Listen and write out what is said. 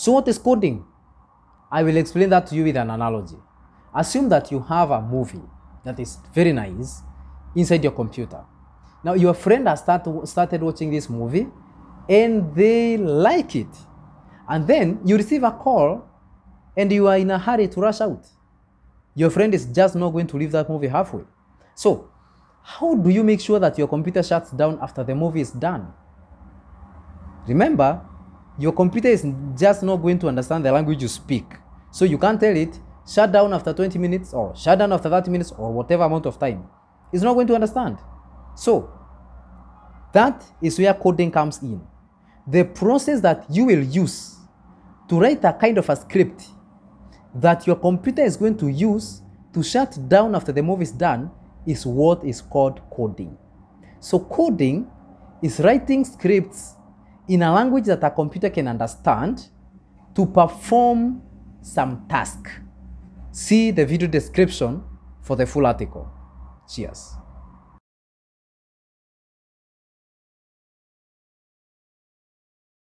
So what is coding? I will explain that to you with an analogy. Assume that you have a movie that is very nice inside your computer. Now your friend has start, started watching this movie and they like it. And then you receive a call and you are in a hurry to rush out. Your friend is just not going to leave that movie halfway. So how do you make sure that your computer shuts down after the movie is done? Remember, your computer is just not going to understand the language you speak. So you can't tell it, shut down after 20 minutes or shut down after 30 minutes or whatever amount of time. It's not going to understand. So that is where coding comes in. The process that you will use to write a kind of a script that your computer is going to use to shut down after the move is done is what is called coding. So coding is writing scripts in a language that a computer can understand to perform some task. See the video description for the full article. Cheers.